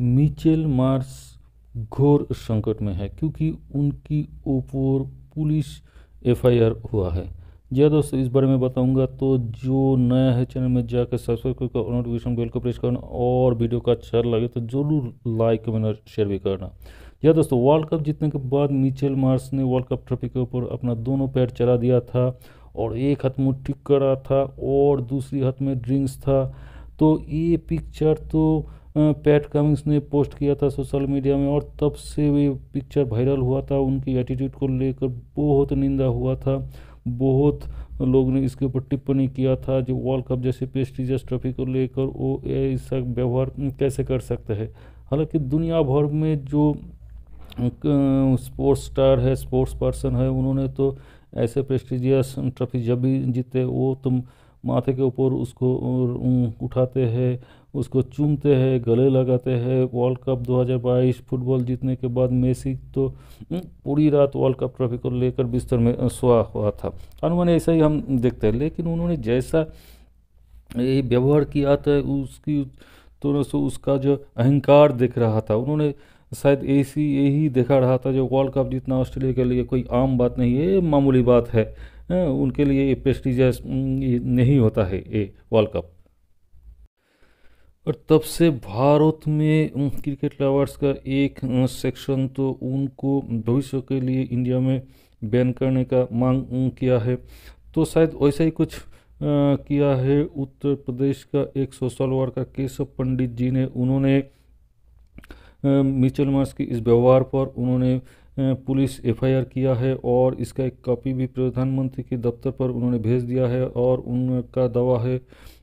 Mitchell Mars घोर संकट में है क्योंकि उनकी ऊपर पुलिस एफआईआर हुआ है जी हाँ दोस्तों इस बारे में बताऊंगा तो जो नया है चैनल में जाकर हाँ सब्सक्राइब करके और नोटिफिकेशन बेल को प्रेस करना और वीडियो का अच्छा लगे तो जरूर लाइक कमेंट और शेयर भी करना या हाँ दोस्तों वर्ल्ड कप जीतने के बाद मिचेल मार्स ने वर्ल्ड कप ट्रॉफी के ऊपर अपना दोनों पैर चला दिया था और एक हाथ मुट्ठी करा था और दूसरी हाथ में ड्रिंक्स था तो ये पिक्चर तो पैट कमिंग्स ने पोस्ट किया था सोशल मीडिया में और तब से वे पिक्चर वायरल हुआ था उनकी एटीट्यूड को लेकर बहुत निंदा हुआ था बहुत लोग ने इसके ऊपर टिप्पणी किया था जो वर्ल्ड कप जैसे प्रेस्टिजियस ट्रॉफी को लेकर वो इसका व्यवहार कैसे कर सकते हैं हालांकि दुनिया भर में जो स्पोर्ट्स स्टार है स्पोर्ट्स पर्सन है उन्होंने तो ऐसे प्रेस्टिजियस ट्रॉफी जब भी जीते वो तुम तो माथे के ऊपर उसको उठाते हैं उसको चूमते हैं गले लगाते हैं वर्ल्ड कप 2022 फुटबॉल जीतने के बाद मेसी तो पूरी रात वर्ल्ड कप ट्रॉफी को लेकर बिस्तर में सोया हुआ था अनुमान ऐसा ही हम देखते हैं लेकिन उन्होंने जैसा ये व्यवहार किया था उसकी तो उसका जो अहंकार दिख रहा था उन्होंने शायद ऐसी यही देखा रहा था जो वर्ल्ड कप जीतना ऑस्ट्रेलिया के लिए कोई आम बात नहीं है मामूली बात है उनके लिए ये प्रेस्टिजियस नहीं होता है ये वर्ल्ड कप और तब से भारत में क्रिकेट लवर्स का एक सेक्शन तो उनको भविष्य के लिए इंडिया में बैन करने का मांग किया है तो शायद वैसा ही कुछ किया है उत्तर प्रदेश का एक सोशल वर्कर केशव पंडित जी ने उन्होंने मिचल मार्स के इस व्यवहार पर उन्होंने पुलिस एफआईआर किया है और इसका एक कॉपी भी प्रधानमंत्री के दफ्तर पर उन्होंने भेज दिया है और उनका दावा है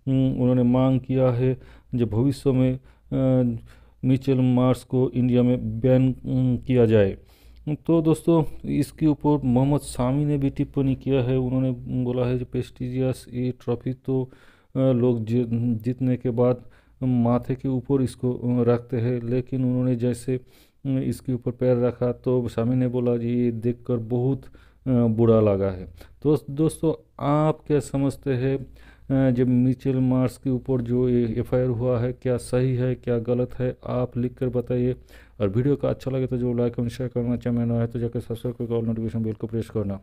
उन्होंने मांग किया है जब भविष्य में मिचेल मार्स को इंडिया में बैन किया जाए तो दोस्तों इसके ऊपर मोहम्मद शामी ने भी टिप्पणी किया है उन्होंने बोला है कि प्रेस्टिजियस ये ट्रॉफी तो लोग जीतने के बाद माथे के ऊपर इसको रखते हैं लेकिन उन्होंने जैसे हम्म, इसके ऊपर पैर रखा तो स्वामी ने बोला जी ये देख कर बहुत बुरा लगा है तो दोस्तों आप क्या समझते हैं जब मिचेल मार्स के ऊपर जो एफ आई आर हुआ है क्या सही है क्या गलत है आप लिख कर बताइए और वीडियो का अच्छा लगे तो जो लाइक एंड शेयर करना चैनल है तो जाकर सब्सक्राइब करके और नोटिफिकेशन बिल को प्रेस करना